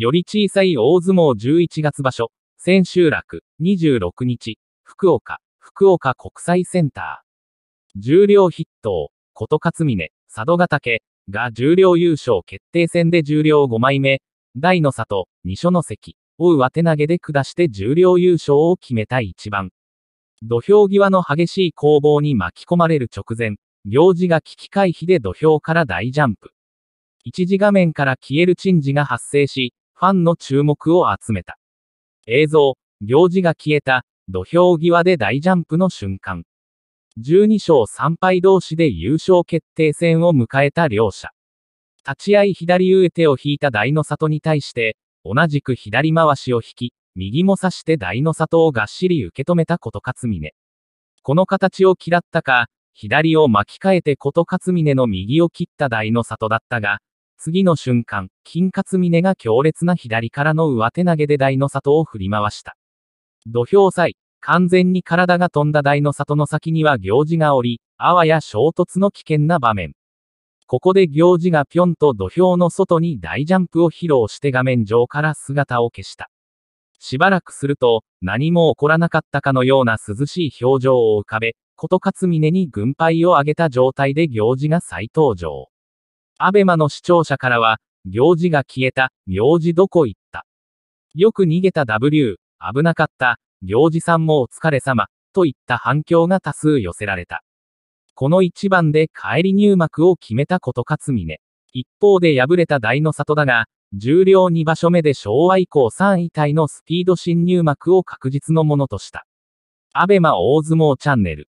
より小さい大相撲11月場所、千秋楽、26日、福岡、福岡国際センター。重量筆頭、琴勝峰、佐渡ヶ岳、が重量優勝決定戦で重量5枚目、大の里、二所の関を上手投げで下して重量優勝を決めた一番。土俵際の激しい攻防に巻き込まれる直前、行事が危機回避で土俵から大ジャンプ。一時画面から消える珍事が発生し、ファンの注目を集めた。映像、行事が消えた、土俵際で大ジャンプの瞬間。12勝3敗同士で優勝決定戦を迎えた両者。立ち合い左上手を引いた大の里に対して、同じく左回しを引き、右も差して大の里をがっしり受け止めたこと勝峰。この形を嫌ったか、左を巻き替えてこと勝峰の右を切った大の里だったが、次の瞬間、金勝峰が強烈な左からの上手投げで大の里を振り回した。土俵際、完全に体が飛んだ大の里の先には行事がおり、あわや衝突の危険な場面。ここで行事がぴょんと土俵の外に大ジャンプを披露して画面上から姿を消した。しばらくすると、何も起こらなかったかのような涼しい表情を浮かべ、こと勝峰に軍配を上げた状態で行事が再登場。アベマの視聴者からは、行事が消えた、行事どこ行った。よく逃げた W、危なかった、行事さんもお疲れ様、といった反響が多数寄せられた。この一番で帰り入幕を決めたこと勝峰。一方で敗れた大の里だが、重量2場所目で昭和以降3位体のスピード新入幕を確実のものとした。アベマ大相撲チャンネル。